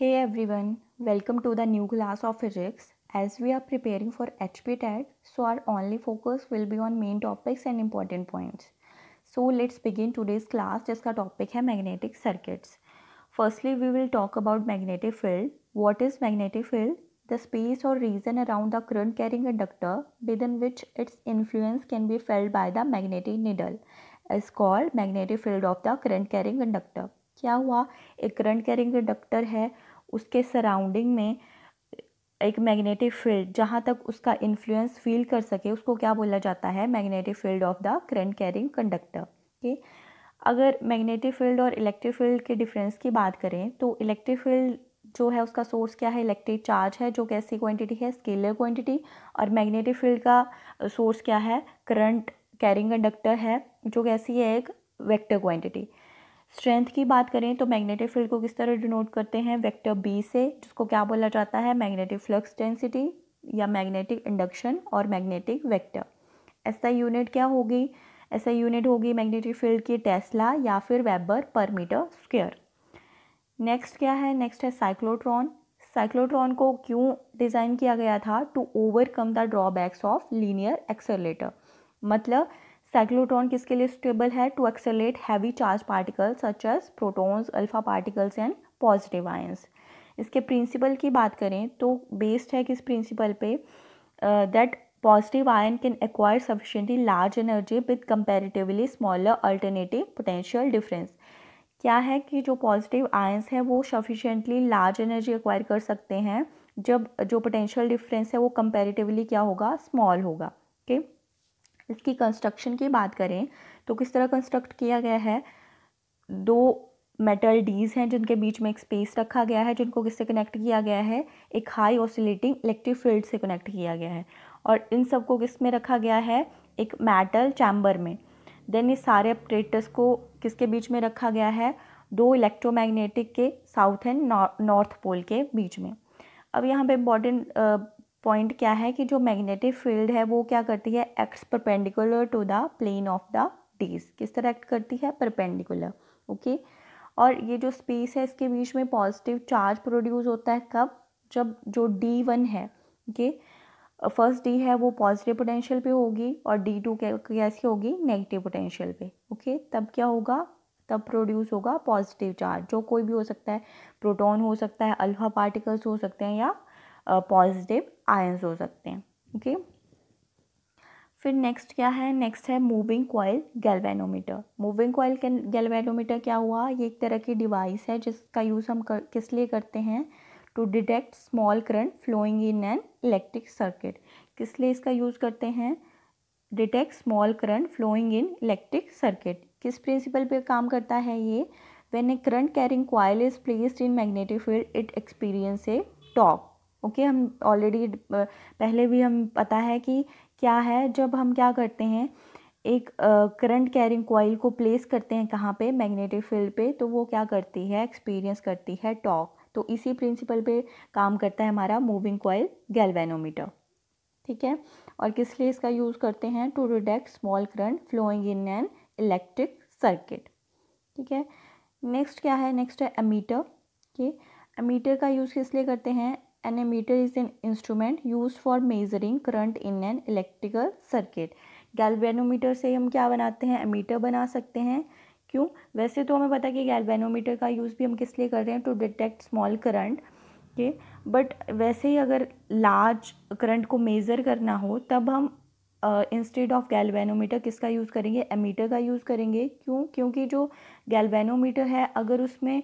Hey everyone, welcome to the new class of physics. As we are preparing for HPTAT, so our only focus will be on main topics and important points. So let's begin today's class जिसका topic है magnetic circuits. Firstly, we will talk about magnetic field. What is magnetic field? The space or region around the current carrying conductor within which its influence can be felt by the magnetic needle is called magnetic field of the current carrying conductor. क्या हुआ एक current carrying conductor है उसके surrounding में एक magnetic field जहाँ तक उसका इन्फ्लुएंस फील कर सके उसको क्या बोला जाता है magnetic field of the current carrying conductor okay अगर मैग्नेटिक फील्ड और इलेक्ट्रिक फील्ड के डिफरेंस की बात करें तो इलेक्ट्रिक फील्ड जो है उसका सोर्स क्या है इलेक्ट्रिक चार्ज है जो कैसी क्वांटिटी है स्केलर क्वांटिटी और मैग्नेटिक फील्ड का सोर्स क्या है करंट कैरिंग कंडक्टर है जो कैसी है एक वेक्टर क्वांटिटी स्ट्रेंथ की बात करें तो मैग्नेटिक फील्ड को किस तरह डिनोट करते हैं वेक्टर बी से जिसको क्या बोला जाता है मैग्नेटिक फ्लक्स डेंसिटी या मैग्नेटिक इंडक्शन और मैग्नेटिक वेक्टर ऐसा यूनिट क्या होगी ऐसा यूनिट होगी मैग्नेटिक फील्ड की टेस्ला या फिर वेबर पर मीटर स्क्वेयर नेक्स्ट क्या है नेक्स्ट है साइक्लोट्रॉन साइक्लोट्रॉन को क्यों डिज़ाइन किया गया था to overcome the drawbacks of linear accelerator मतलब साइक्लोट्रॉन किसके लिए स्टेबल है to accelerate heavy charge particle such as protons alpha particles and positive ions इसके प्रिंसिपल की बात करें तो बेस्ड है किस प्रिंसिपल पे that positive ion can acquire sufficiently large energy with comparatively smaller alternative potential difference क्या है कि जो पॉजिटिव आयंस हैं वो सफिशेंटली लार्ज एनर्जी एक्वायर कर सकते हैं जब जो पोटेंशियल डिफरेंस है वो कंपेरेटिवली क्या होगा स्मॉल होगा ओके okay? इसकी कंस्ट्रक्शन की बात करें तो किस तरह कंस्ट्रक्ट किया गया है दो मेटल डीज हैं जिनके बीच में एक स्पेस रखा गया है जिनको किससे कनेक्ट किया गया है एक हाई ऑसिलेटिंग इलेक्ट्रिक फील्ड से कनेक्ट किया गया है और इन सबको किस में रखा गया है एक मेटल चैम्बर में देन ये सारे अपरेटर्स को किसके बीच में रखा गया है दो इलेक्ट्रोमैग्नेटिक के साउथ एंड नॉर्थ पोल के बीच में अब यहाँ पे इम्पॉर्टेंट पॉइंट क्या है कि जो मैग्नेटिक फील्ड है वो क्या करती है acts perpendicular to the plane of the dees किस तरह एक्ट करती है परपेंडिकुलर ओके और ये जो स्पेस है इसके बीच में पॉजिटिव चार्ज प्रोड्यूस होता है कब जब जो डी वन है ओके फर्स्ट डी है वो पॉजिटिव पोटेंशियल पे होगी और डी टू कैसी होगी नेगेटिव पोटेंशियल पे ओके तब क्या होगा तब प्रोड्यूस होगा पॉजिटिव चार्ज जो कोई भी हो सकता है प्रोटॉन हो सकता है अल्फा पार्टिकल्स हो सकते हैं या पॉजिटिव आयंस हो सकते हैं ओके फिर नेक्स्ट क्या है नेक्स्ट है moving coil galvanometer moving coil galvanometer क्या हुआ ये एक तरह की डिवाइस है जिसका यूज़ हम कर, किस लिए करते हैं to detect small current flowing in an electric circuit किस लिए इसका यूज़ करते हैं detect small current flowing in electric circuit किस प्रिंसिपल पे काम करता है ये when a current carrying coil is placed in magnetic field it experience a torque okay हम ऑलरेडी पहले भी हम पता है कि क्या है जब हम क्या करते हैं एक करंट कैरिंग कॉइल को प्लेस करते हैं कहाँ पे मैग्नेटिक फील्ड पे तो वो क्या करती है एक्सपीरियंस करती है टॉक तो इसी प्रिंसिपल पे काम करता है हमारा मूविंग कॉइल गैल्वेनोमीटर ठीक है और किस लिए इसका यूज़ करते हैं to detect small current flowing in an electric circuit ठीक है नेक्स्ट क्या है नेक्स्ट है अमीटर के अमीटर का यूज़ किस लिए करते हैं and is an instrument use for measuring current in an electrical circuit circuit. Galvanometer से हम क्या बनाते हैं एमीटर बना सकते हैं क्यों वैसे तो हमें पता है कि गैल्वेनोमीटर का यूज़ भी हम किस लिए कर रहे हैं टू डिटेक्ट स्मॉल करंट के बट वैसे ही अगर लार्ज करंट को मेज़र करना हो तब हम इंस्टेड ऑफ गैल्वेनोमीटर किसका यूज़ करेंगे एमीटर का यूज़ करेंगे क्यों क्योंकि जो गैल्वेनोमीटर है अगर उसमें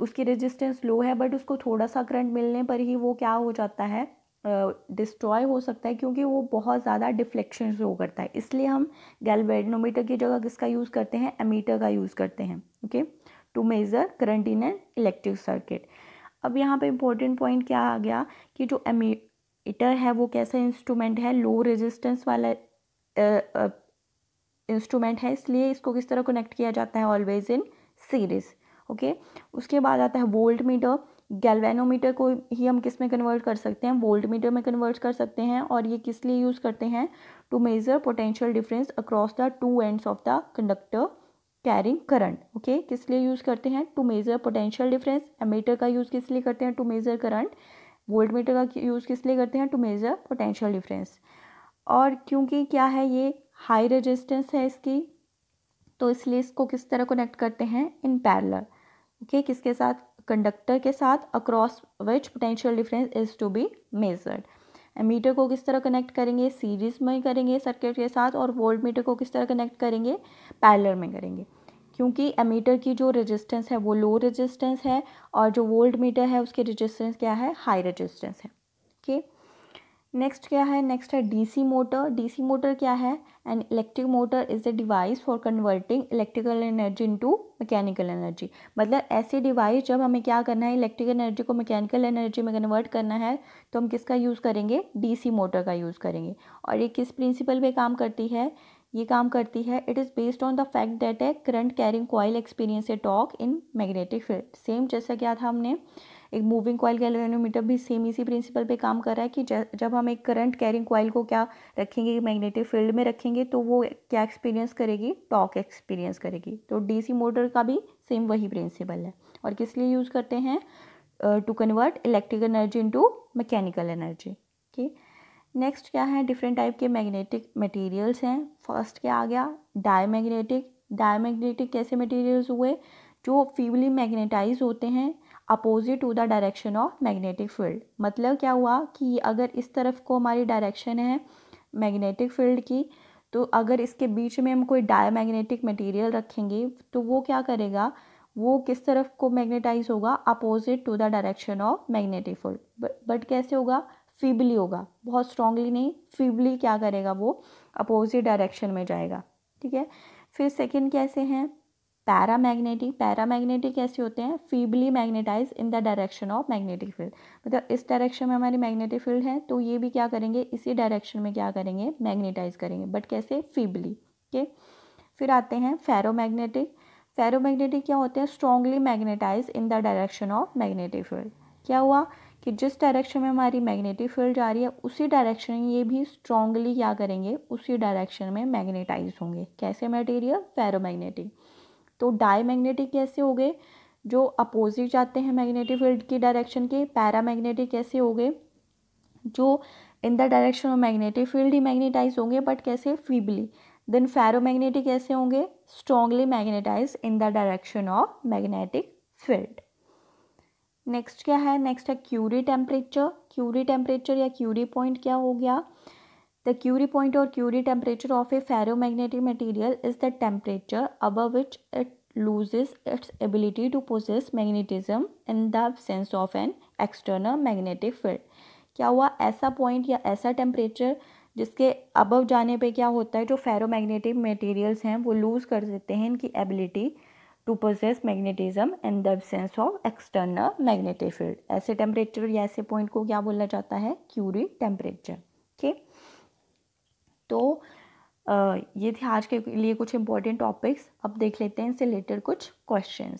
उसकी रेजिस्टेंस लो है बट उसको थोड़ा सा करंट मिलने पर ही वो क्या हो जाता है डिस्ट्रॉय uh, हो सकता है क्योंकि वो बहुत ज़्यादा डिफ्लेक्शन शो करता है इसलिए हम गैल्वेनोमीटर की जगह किसका यूज़ करते हैं एमीटर का यूज़ करते हैं okay to measure current in an electric circuit अब यहाँ पे इम्पोर्टेंट पॉइंट क्या आ गया कि जो इटर है वो कैसा इंस्ट्रूमेंट है लो रेजिस्टेंस वाला इंस्ट्रूमेंट है इसलिए इसको किस तरह कनेक्ट किया जाता है ऑलवेज इन सीरीज ओके उसके बाद आता है वोल्ट मीटर गैल्वेनोमीटर को ही हम किस में कन्वर्ट कर सकते हैं वोल्ट मीटर में कन्वर्ट कर सकते हैं और ये किस लिए यूज़ करते हैं to measure potential difference across the two ends of the conductor carrying current okay किस लिए यूज़ करते हैं to measure potential difference ammeter का यूज़ किस लिए करते हैं to measure current voltmeter का यूज़ किस लिए करते हैं टू मेज़र पोटेंशियल डिफरेंस और क्योंकि क्या है ये हाई रेजिस्टेंस है इसकी तो इसलिए इसको किस तरह कनेक्ट करते हैं इन पैरलर ओके किसके साथ कंडक्टर के साथ across which potential difference is to be measured meter को किस तरह कनेक्ट करेंगे सीरीज में करेंगे सर्किट के साथ और वोल्ट मीटर को किस तरह कनेक्ट करेंगे पैरलर में करेंगे क्योंकि एमीटर की जो रेजिस्टेंस है वो लो रेजिस्टेंस है और जो वोल्ट मीटर है उसके रेजिस्टेंस क्या है हाई रेजिस्टेंस है ओके नेक्स्ट क्या है नेक्स्ट है डीसी मोटर डीसी मोटर क्या है and electric motor is the device for converting electrical energy into mechanical energy मतलब ऐसे डिवाइस जब हमें क्या करना है इलेक्ट्रिकल एनर्जी को मैकेनिकल एनर्जी में कन्वर्ट करना है तो हम किसका यूज़ करेंगे डीसी मोटर का यूज़ करेंगे और ये किस प्रिंसिपल पर काम करती है ये काम करती है it is based on the fact that a current carrying coil experience a torque in magnetic field same जैसा क्या था हमने एक मूविंग कॉयल गैल्वेनोमीटर भी सेम इसी प्रिंसिपल पे काम कर रहा है कि जब हम एक करंट कैरिंग कॉयल को क्या रखेंगे मैग्नेटिक फील्ड में रखेंगे तो वो क्या एक्सपीरियंस करेगी टॉक एक्सपीरियंस करेगी तो डीसी मोटर का भी सेम वही प्रिंसिपल है और किस लिए यूज़ करते हैं to convert electrical energy into mechanical energy ठीक नेक्स्ट क्या है डिफरेंट टाइप के मैग्नेटिक मटेरियल्स हैं फर्स्ट क्या आ गया डाई मैग्नेटिक डाई मैग्नेटिक कैसे मटेरियल्स हुए जो फीवली मैग्नेटाइज होते हैं opposite to the direction of magnetic field मतलब क्या हुआ कि अगर इस तरफ को हमारी डायरेक्शन है मैग्नेटिक फील्ड की तो अगर इसके बीच में हम कोई डाई मैग्नेटिक मटेरियल रखेंगे तो वो क्या करेगा वो किस तरफ को मैग्नेटाइज होगा opposite to the direction of magnetic field but कैसे होगा फीबली होगा बहुत स्ट्रांगली नहीं फीबली क्या करेगा वो अपोजिट डायरेक्शन में जाएगा ठीक है फिर सेकंड कैसे हैं पैरा मैग्नेटिक पैरा मैग्नेटिक कैसे होते हैं feebly magnetize in the direction of magnetic field मतलब इस डायरेक्शन में हमारी मैग्नेटिक फील्ड है तो ये भी क्या करेंगे इसी डायरेक्शन में क्या करेंगे मैग्नेटाइज करेंगे बट कैसे फीबली ओके फिर आते हैं फेरो फेरो मैग्नेटिक क्या होते हैं strongly magnetize in the direction of magnetic field क्या हुआ कि जिस डायरेक्शन में हमारी मैग्नेटिक फील्ड जा रही है उसी डायरेक्शन में ये भी स्ट्रांगली क्या करेंगे उसी डायरेक्शन में मैग्नेटाइज होंगे कैसे मटेरियल फेरोमैग्नेटिक तो डाई मैग्नेटिक कैसे हो गए जो अपोजिट जाते हैं मैग्नेटिक फील्ड की डायरेक्शन के पैरामैग्नेटिक कैसे हो गए जो in the direction of magnetic field ही मैग्नेटाइज होंगे बट कैसे फीबली देन फेरोमैग्नेटिक कैसे होंगे strongly magnetize in the direction of magnetic field next क्या है नेक्स्ट है क्यूरी टेम्परेचर क्यूरी टेम्परेचर या क्यूरी पॉइंट क्या हो गया द क्यूरी पॉइंट और Curie temperature of a ferromagnetic material is the temperature above which it loses its ability to possess magnetism in the sense of an external magnetic field क्या हुआ ऐसा point या ऐसा temperature जिसके above जाने पे क्या होता है जो फेरोमैग्नेटिक मटेरियल्स हैं वो लूज़ कर देते हैं इनकी ability to process magnetism in the sense of external magnetic field ऐसे टेम्परेचर या ऐसे पॉइंट को क्या बोला जाता है क्यूरी टेम्परेचर ओके तो ये थे आज के लिए कुछ इंपॉर्टेंट टॉपिक्स अब देख लेते हैं इससे रिलेटेड कुछ क्वेश्चन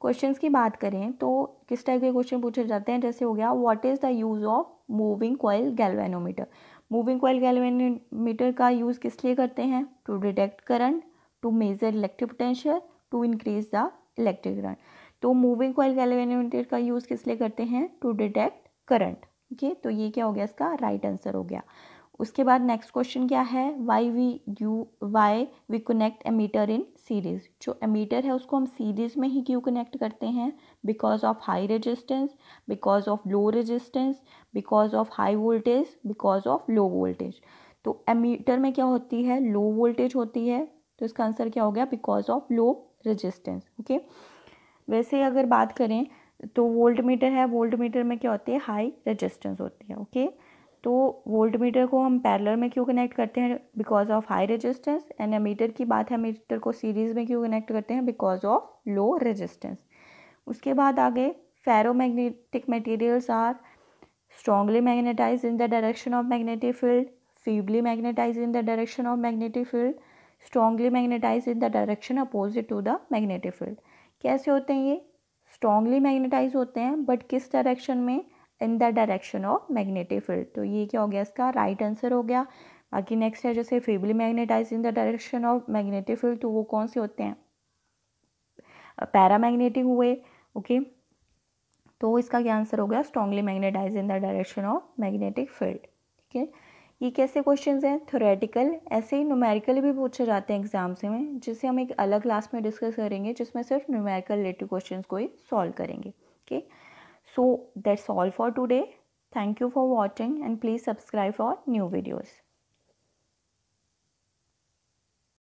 क्वेश्चन की बात करें तो किस टाइप के क्वेश्चन पूछे जाते हैं जैसे हो गया what is the use of moving coil galvanometer moving coil galvanometer का यूज़ किस लिए करते हैं to detect current to measure electric potential to increase the electric current तो मूविंग कॉयल गैलोवेनोमीटर का यूज़ किस लिए करते हैं टू डिटेक्ट करंट ओके तो ये क्या हो गया इसका राइट right आंसर हो गया उसके बाद नेक्स्ट क्वेश्चन क्या है why we you why we connect ammeter in series जो एमीटर है उसको हम सीरीज में ही क्यों कनेक्ट करते हैं because of high resistance because of low resistance because of high voltage because of low voltage तो एमीटर में क्या होती है लो वोल्टेज होती है तो इसका आंसर क्या हो गया because of low resistance okay वैसे अगर बात करें तो वोल्ट मीटर है वोल्ट मीटर में क्या होती है हाई रेजिस्टेंस होती है ओके तो वोल्ट मीटर को हम पैरलर में क्यों कनेक्ट करते हैं because of high resistance and meter की बात है मीटर को सीरीज में क्यों कनेक्ट करते हैं बिकॉज ऑफ लो रेजिस्टेंस उसके बाद आगे ferromagnetic materials are strongly magnetize in the direction of magnetic field feebly magnetize in the direction of magnetic field strongly magnetize in the direction opposite to the magnetic field कैसे होते हैं ये strongly magnetise होते हैं but किस direction में in the direction of magnetic field तो ये क्या हो गया इसका राइट right आंसर हो गया बाकी नेक्स्ट है जैसे feebly magnetize in the direction of magnetic field तो वो कौन से होते हैं पैरामैग्नेटिक हुए ओके okay? तो इसका क्या आंसर हो गया strongly magnetize in the direction of magnetic field ठीक है ये कैसे क्वेश्चन हैं थोरेटिकल ऐसे ही न्यूमेरिकल भी पूछे जाते हैं एग्जाम्स में जिसे हम एक अलग क्लास में डिस्कस करेंगे जिसमें सिर्फ न्यूमेरिकल रिलेटिव क्वेश्चन को ही सॉल्व करेंगे okay so that's all for today thank you for watching and please subscribe for new videos